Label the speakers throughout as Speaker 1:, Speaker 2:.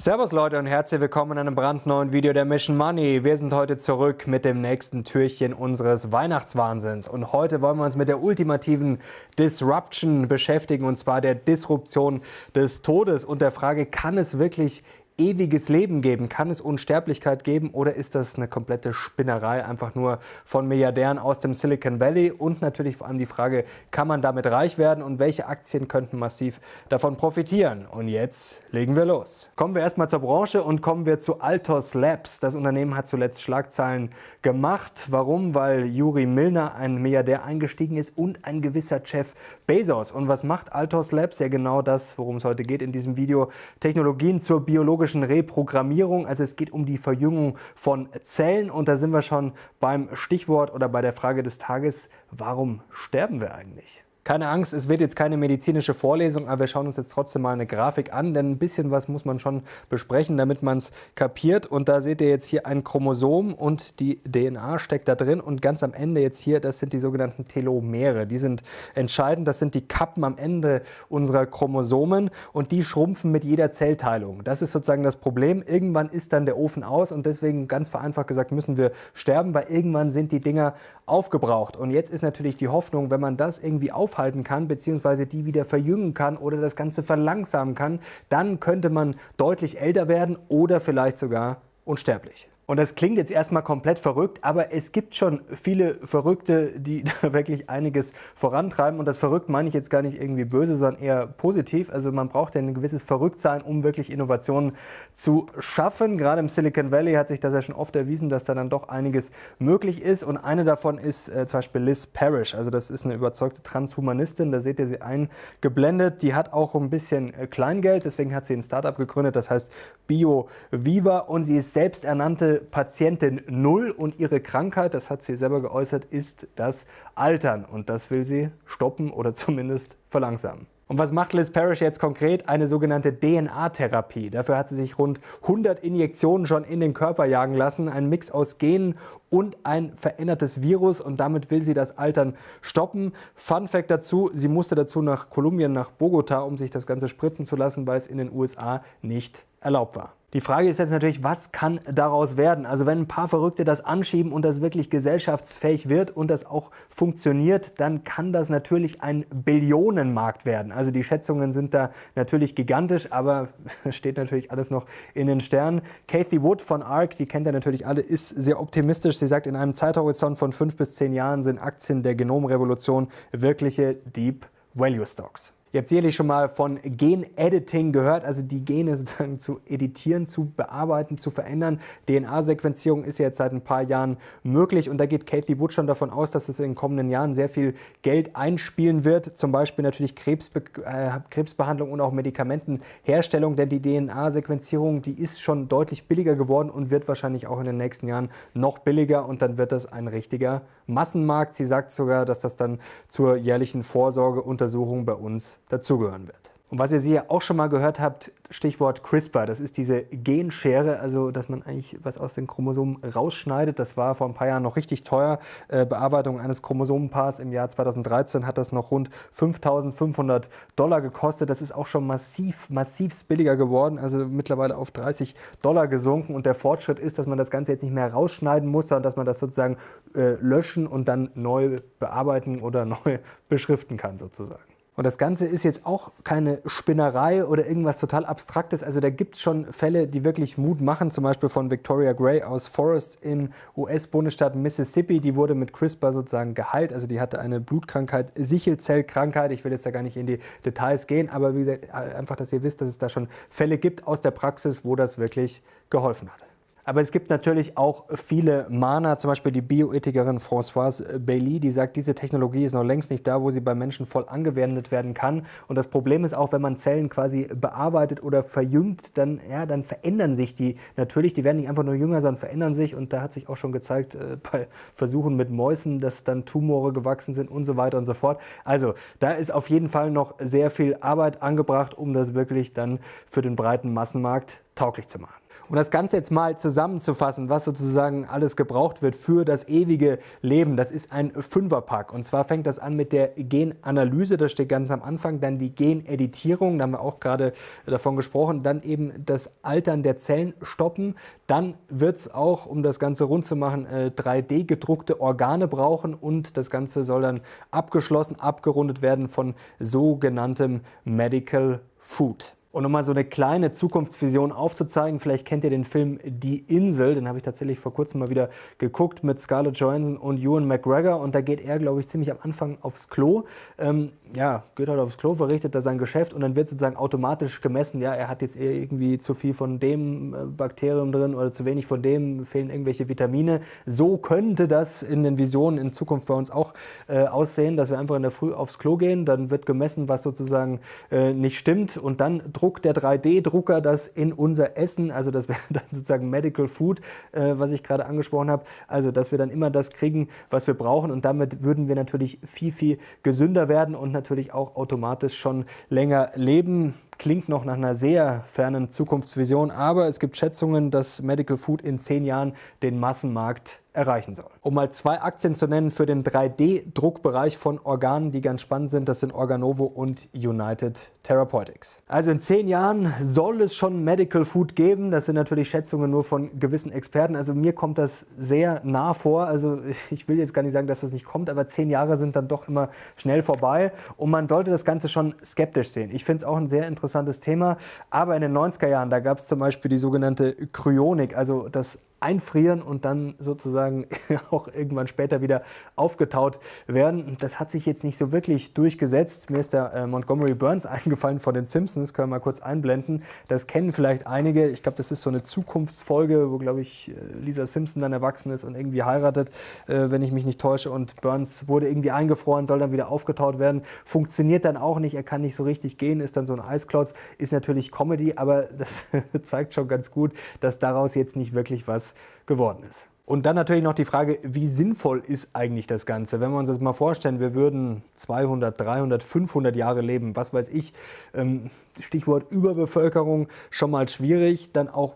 Speaker 1: Servus Leute und herzlich willkommen in einem brandneuen Video der Mission Money. Wir sind heute zurück mit dem nächsten Türchen unseres Weihnachtswahnsinns und heute wollen wir uns mit der ultimativen Disruption beschäftigen und zwar der Disruption des Todes und der Frage, kann es wirklich ewiges Leben geben? Kann es Unsterblichkeit geben oder ist das eine komplette Spinnerei, einfach nur von Milliardären aus dem Silicon Valley? Und natürlich vor allem die Frage, kann man damit reich werden und welche Aktien könnten massiv davon profitieren? Und jetzt legen wir los. Kommen wir erstmal zur Branche und kommen wir zu Altos Labs. Das Unternehmen hat zuletzt Schlagzeilen gemacht. Warum? Weil Juri Milner, ein Milliardär, eingestiegen ist und ein gewisser Chef Bezos. Und was macht Altos Labs? Ja, genau das, worum es heute geht in diesem Video. Technologien zur biologischen biologischen Reprogrammierung. Also es geht um die Verjüngung von Zellen und da sind wir schon beim Stichwort oder bei der Frage des Tages, warum sterben wir eigentlich? Keine Angst, es wird jetzt keine medizinische Vorlesung, aber wir schauen uns jetzt trotzdem mal eine Grafik an, denn ein bisschen was muss man schon besprechen, damit man es kapiert. Und da seht ihr jetzt hier ein Chromosom und die DNA steckt da drin. Und ganz am Ende jetzt hier, das sind die sogenannten Telomere. Die sind entscheidend, das sind die Kappen am Ende unserer Chromosomen und die schrumpfen mit jeder Zellteilung. Das ist sozusagen das Problem. Irgendwann ist dann der Ofen aus und deswegen ganz vereinfacht gesagt müssen wir sterben, weil irgendwann sind die Dinger aufgebraucht. Und jetzt ist natürlich die Hoffnung, wenn man das irgendwie aufhält, aufhalten kann, beziehungsweise die wieder verjüngen kann oder das Ganze verlangsamen kann, dann könnte man deutlich älter werden oder vielleicht sogar unsterblich. Und das klingt jetzt erstmal komplett verrückt, aber es gibt schon viele Verrückte, die da wirklich einiges vorantreiben. Und das verrückt meine ich jetzt gar nicht irgendwie böse, sondern eher positiv. Also man braucht ja ein gewisses Verrücktsein, um wirklich Innovationen zu schaffen. Gerade im Silicon Valley hat sich das ja schon oft erwiesen, dass da dann doch einiges möglich ist. Und eine davon ist äh, zum Beispiel Liz Parrish. Also das ist eine überzeugte Transhumanistin. Da seht ihr sie eingeblendet. Die hat auch ein bisschen äh, Kleingeld. Deswegen hat sie ein Startup gegründet. Das heißt Bio Viva. Und sie ist selbst ernannte Patientin Null und ihre Krankheit, das hat sie selber geäußert, ist das Altern. Und das will sie stoppen oder zumindest verlangsamen. Und was macht Liz Parrish jetzt konkret? Eine sogenannte DNA-Therapie. Dafür hat sie sich rund 100 Injektionen schon in den Körper jagen lassen. Ein Mix aus Genen und ein verändertes Virus. Und damit will sie das Altern stoppen. Fun Fact dazu, sie musste dazu nach Kolumbien, nach Bogota, um sich das Ganze spritzen zu lassen, weil es in den USA nicht erlaubt war. Die Frage ist jetzt natürlich, was kann daraus werden? Also wenn ein paar Verrückte das anschieben und das wirklich gesellschaftsfähig wird und das auch funktioniert, dann kann das natürlich ein Billionenmarkt werden. Also die Schätzungen sind da natürlich gigantisch, aber steht natürlich alles noch in den Sternen. Kathy Wood von ARC, die kennt ihr natürlich alle, ist sehr optimistisch. Sie sagt, in einem Zeithorizont von fünf bis zehn Jahren sind Aktien der Genomrevolution wirkliche Deep Value Stocks. Ihr habt sicherlich schon mal von Gen-Editing gehört, also die Gene sozusagen zu editieren, zu bearbeiten, zu verändern. DNA-Sequenzierung ist ja jetzt seit ein paar Jahren möglich und da geht Kathy Wood schon davon aus, dass es in den kommenden Jahren sehr viel Geld einspielen wird. Zum Beispiel natürlich Krebsbe äh, Krebsbehandlung und auch Medikamentenherstellung, denn die DNA-Sequenzierung, die ist schon deutlich billiger geworden und wird wahrscheinlich auch in den nächsten Jahren noch billiger und dann wird das ein richtiger Massenmarkt. Sie sagt sogar, dass das dann zur jährlichen Vorsorgeuntersuchung bei uns dazugehören wird. Und was ihr sie ja auch schon mal gehört habt, Stichwort CRISPR, das ist diese Genschere, also dass man eigentlich was aus den Chromosomen rausschneidet. Das war vor ein paar Jahren noch richtig teuer. Äh, Bearbeitung eines Chromosomenpaars im Jahr 2013 hat das noch rund 5500 Dollar gekostet. Das ist auch schon massiv, massiv billiger geworden, also mittlerweile auf 30 Dollar gesunken. Und der Fortschritt ist, dass man das Ganze jetzt nicht mehr rausschneiden muss, sondern dass man das sozusagen äh, löschen und dann neu bearbeiten oder neu beschriften kann sozusagen. Und das Ganze ist jetzt auch keine Spinnerei oder irgendwas total Abstraktes. Also da gibt es schon Fälle, die wirklich Mut machen. Zum Beispiel von Victoria Gray aus Forest in US-Bundesstaat Mississippi. Die wurde mit CRISPR sozusagen geheilt. Also die hatte eine Blutkrankheit, Sichelzellkrankheit. Ich will jetzt da gar nicht in die Details gehen, aber wie gesagt, einfach, dass ihr wisst, dass es da schon Fälle gibt aus der Praxis, wo das wirklich geholfen hat. Aber es gibt natürlich auch viele Mahner, zum Beispiel die Bioethikerin Françoise Bailey, die sagt, diese Technologie ist noch längst nicht da, wo sie bei Menschen voll angewendet werden kann. Und das Problem ist auch, wenn man Zellen quasi bearbeitet oder verjüngt, dann, ja, dann verändern sich die natürlich. Die werden nicht einfach nur jünger, sondern verändern sich. Und da hat sich auch schon gezeigt, äh, bei Versuchen mit Mäusen, dass dann Tumore gewachsen sind und so weiter und so fort. Also da ist auf jeden Fall noch sehr viel Arbeit angebracht, um das wirklich dann für den breiten Massenmarkt tauglich zu machen. Um das Ganze jetzt mal zusammenzufassen, was sozusagen alles gebraucht wird für das ewige Leben, das ist ein Fünferpack. Und zwar fängt das an mit der Genanalyse, das steht ganz am Anfang, dann die Geneditierung, da haben wir auch gerade davon gesprochen, dann eben das Altern der Zellen stoppen, dann wird es auch, um das Ganze rund zu machen, 3D äh, gedruckte Organe brauchen und das Ganze soll dann abgeschlossen, abgerundet werden von sogenanntem Medical Food. Und um mal so eine kleine Zukunftsvision aufzuzeigen, vielleicht kennt ihr den Film Die Insel, den habe ich tatsächlich vor kurzem mal wieder geguckt mit Scarlett Johansson und Ewan McGregor. Und da geht er, glaube ich, ziemlich am Anfang aufs Klo. Ähm, ja, geht halt aufs Klo, verrichtet da sein Geschäft und dann wird sozusagen automatisch gemessen, ja, er hat jetzt eh irgendwie zu viel von dem äh, Bakterium drin oder zu wenig von dem, fehlen irgendwelche Vitamine. So könnte das in den Visionen in Zukunft bei uns auch äh, aussehen, dass wir einfach in der Früh aufs Klo gehen, dann wird gemessen, was sozusagen äh, nicht stimmt und dann drucken druckt der 3D-Drucker das in unser Essen. Also das wäre dann sozusagen Medical Food, äh, was ich gerade angesprochen habe. Also dass wir dann immer das kriegen, was wir brauchen. Und damit würden wir natürlich viel, viel gesünder werden und natürlich auch automatisch schon länger leben. Klingt noch nach einer sehr fernen Zukunftsvision, aber es gibt Schätzungen, dass Medical Food in zehn Jahren den Massenmarkt erreichen soll. Um mal zwei Aktien zu nennen für den 3D-Druckbereich von Organen, die ganz spannend sind, das sind Organovo und United Therapeutics. Also in zehn Jahren soll es schon Medical Food geben. Das sind natürlich Schätzungen nur von gewissen Experten. Also mir kommt das sehr nah vor. Also ich will jetzt gar nicht sagen, dass das nicht kommt, aber zehn Jahre sind dann doch immer schnell vorbei. Und man sollte das Ganze schon skeptisch sehen. Ich finde es auch ein sehr interessantes Thema. Aber in den 90er Jahren, da gab es zum Beispiel die sogenannte Kryonik, also das einfrieren und dann sozusagen auch irgendwann später wieder aufgetaut werden. Das hat sich jetzt nicht so wirklich durchgesetzt. Mir ist der äh, Montgomery Burns eingefallen gefallen von den Simpsons, können wir mal kurz einblenden. Das kennen vielleicht einige. Ich glaube, das ist so eine Zukunftsfolge, wo, glaube ich, äh, Lisa Simpson dann erwachsen ist und irgendwie heiratet, äh, wenn ich mich nicht täusche. Und Burns wurde irgendwie eingefroren, soll dann wieder aufgetaut werden. Funktioniert dann auch nicht, er kann nicht so richtig gehen, ist dann so ein Eisklotz. Ist natürlich Comedy, aber das zeigt schon ganz gut, dass daraus jetzt nicht wirklich was geworden ist. Und dann natürlich noch die Frage, wie sinnvoll ist eigentlich das Ganze? Wenn wir uns das mal vorstellen, wir würden 200, 300, 500 Jahre leben, was weiß ich, ähm, Stichwort Überbevölkerung schon mal schwierig, dann auch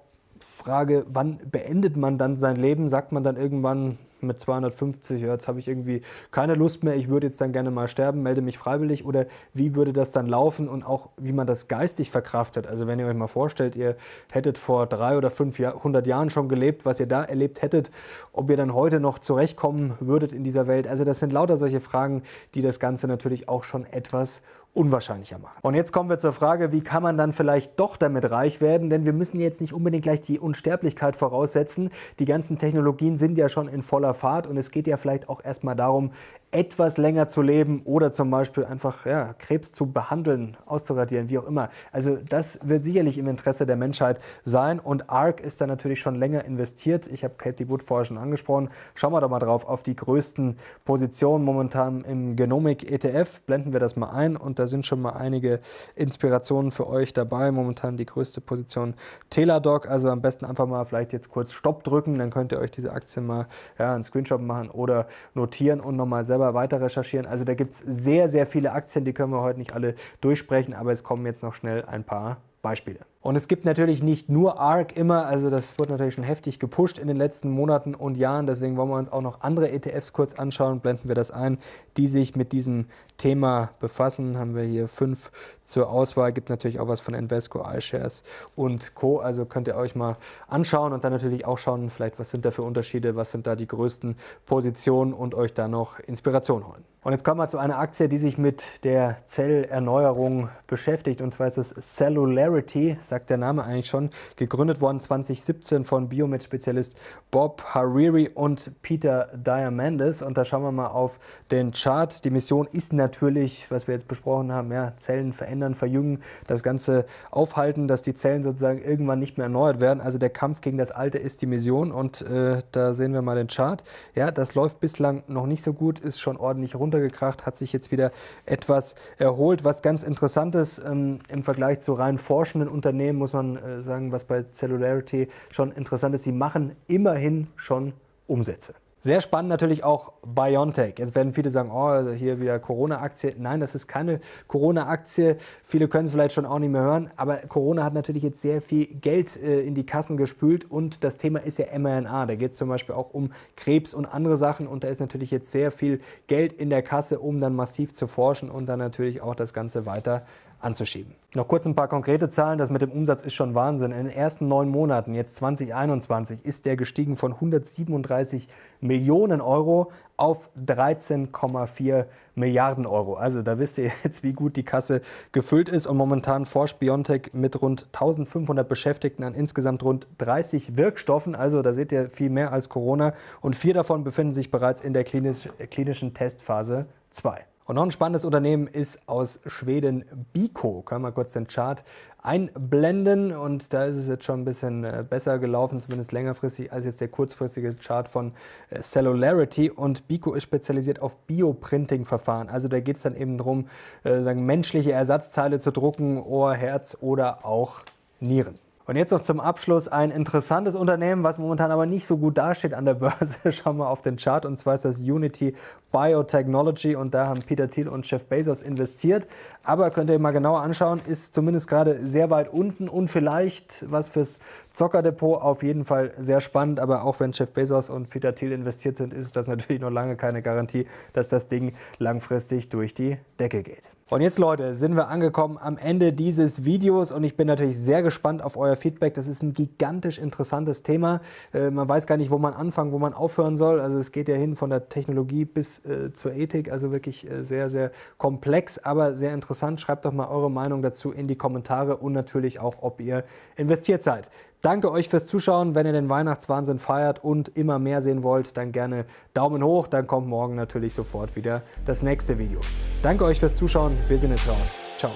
Speaker 1: Frage, wann beendet man dann sein Leben? Sagt man dann irgendwann, mit 250 Hertz habe ich irgendwie keine Lust mehr, ich würde jetzt dann gerne mal sterben, melde mich freiwillig oder wie würde das dann laufen und auch wie man das geistig verkraftet. Also wenn ihr euch mal vorstellt, ihr hättet vor drei oder 500 Jahren schon gelebt, was ihr da erlebt hättet, ob ihr dann heute noch zurechtkommen würdet in dieser Welt. Also das sind lauter solche Fragen, die das Ganze natürlich auch schon etwas unwahrscheinlicher machen. Und jetzt kommen wir zur Frage, wie kann man dann vielleicht doch damit reich werden? Denn wir müssen jetzt nicht unbedingt gleich die Unsterblichkeit voraussetzen. Die ganzen Technologien sind ja schon in voller ihrer Fahrt und es geht ja vielleicht auch erstmal darum, etwas länger zu leben oder zum Beispiel einfach ja, Krebs zu behandeln, auszuradieren, wie auch immer. Also das wird sicherlich im Interesse der Menschheit sein und ARC ist da natürlich schon länger investiert. Ich habe Katie Wood vorher schon angesprochen. Schauen wir doch mal drauf auf die größten Positionen momentan im Genomik-ETF. Blenden wir das mal ein und da sind schon mal einige Inspirationen für euch dabei. Momentan die größte Position Teladoc, also am besten einfach mal vielleicht jetzt kurz Stopp drücken, dann könnt ihr euch diese Aktien mal ja, einen Screenshot machen oder notieren und nochmal selber weiter recherchieren. Also da gibt es sehr, sehr viele Aktien, die können wir heute nicht alle durchsprechen, aber es kommen jetzt noch schnell ein paar Beispiele. Und es gibt natürlich nicht nur ARC immer, also das wurde natürlich schon heftig gepusht in den letzten Monaten und Jahren, deswegen wollen wir uns auch noch andere ETFs kurz anschauen, blenden wir das ein, die sich mit diesem Thema befassen. Haben wir hier fünf zur Auswahl, gibt natürlich auch was von Invesco, iShares und Co. Also könnt ihr euch mal anschauen und dann natürlich auch schauen, vielleicht was sind da für Unterschiede, was sind da die größten Positionen und euch da noch Inspiration holen. Und jetzt kommen wir zu einer Aktie, die sich mit der Zellerneuerung beschäftigt und zwar ist es Cellularity sagt der Name eigentlich schon. Gegründet worden 2017 von Biomed-Spezialist Bob Hariri und Peter Diamandis. Und da schauen wir mal auf den Chart. Die Mission ist natürlich, was wir jetzt besprochen haben, ja, Zellen verändern, verjüngen, das Ganze aufhalten, dass die Zellen sozusagen irgendwann nicht mehr erneuert werden. Also der Kampf gegen das Alte ist die Mission. Und äh, da sehen wir mal den Chart. Ja, das läuft bislang noch nicht so gut, ist schon ordentlich runtergekracht, hat sich jetzt wieder etwas erholt. Was ganz interessant ist ähm, im Vergleich zu rein forschenden Unternehmen, Unternehmen, muss man äh, sagen, was bei Cellularity schon interessant ist, sie machen immerhin schon Umsätze. Sehr spannend natürlich auch BioNTech. Jetzt werden viele sagen, oh, also hier wieder Corona-Aktie. Nein, das ist keine Corona-Aktie. Viele können es vielleicht schon auch nicht mehr hören, aber Corona hat natürlich jetzt sehr viel Geld äh, in die Kassen gespült und das Thema ist ja mRNA. Da geht es zum Beispiel auch um Krebs und andere Sachen und da ist natürlich jetzt sehr viel Geld in der Kasse, um dann massiv zu forschen und dann natürlich auch das Ganze weiter anzuschieben. Noch kurz ein paar konkrete Zahlen. Das mit dem Umsatz ist schon Wahnsinn. In den ersten neun Monaten, jetzt 2021, ist der gestiegen von 137 Millionen Euro auf 13,4 Milliarden Euro. Also da wisst ihr jetzt, wie gut die Kasse gefüllt ist. Und momentan forscht BioNTech mit rund 1500 Beschäftigten an insgesamt rund 30 Wirkstoffen. Also da seht ihr viel mehr als Corona. Und vier davon befinden sich bereits in der klinisch, klinischen Testphase 2. Und noch ein spannendes Unternehmen ist aus Schweden Bico. Können wir kurz den Chart einblenden und da ist es jetzt schon ein bisschen äh, besser gelaufen, zumindest längerfristig als jetzt der kurzfristige Chart von äh, Cellularity. Und Bico ist spezialisiert auf Bioprinting-Verfahren. Also da geht es dann eben darum, äh, menschliche Ersatzteile zu drucken, Ohr, Herz oder auch Nieren. Und jetzt noch zum Abschluss ein interessantes Unternehmen, was momentan aber nicht so gut dasteht an der Börse. Schauen wir auf den Chart und zwar ist das Unity Biotechnology und da haben Peter Thiel und Jeff Bezos investiert. Aber könnt ihr mal genauer anschauen, ist zumindest gerade sehr weit unten und vielleicht was fürs Zockerdepot auf jeden Fall sehr spannend. Aber auch wenn Jeff Bezos und Peter Thiel investiert sind, ist das natürlich noch lange keine Garantie, dass das Ding langfristig durch die Decke geht. Und jetzt Leute, sind wir angekommen am Ende dieses Videos und ich bin natürlich sehr gespannt auf euer euer äh, Feedback. Das ist ein gigantisch interessantes Thema. Äh, man weiß gar nicht, wo man anfangen, wo man aufhören soll. Also es geht ja hin von der Technologie bis äh, zur Ethik. Also wirklich sehr, sehr komplex, aber sehr interessant. Schreibt doch mal eure Meinung dazu in die Kommentare und natürlich auch, ob ihr investiert seid. Danke euch fürs Zuschauen. Wenn ihr den Weihnachtswahnsinn feiert und immer mehr sehen wollt, dann gerne Daumen hoch. Dann kommt morgen natürlich sofort wieder das nächste Video. Danke euch fürs Zuschauen. Wir sehen uns raus. Ciao.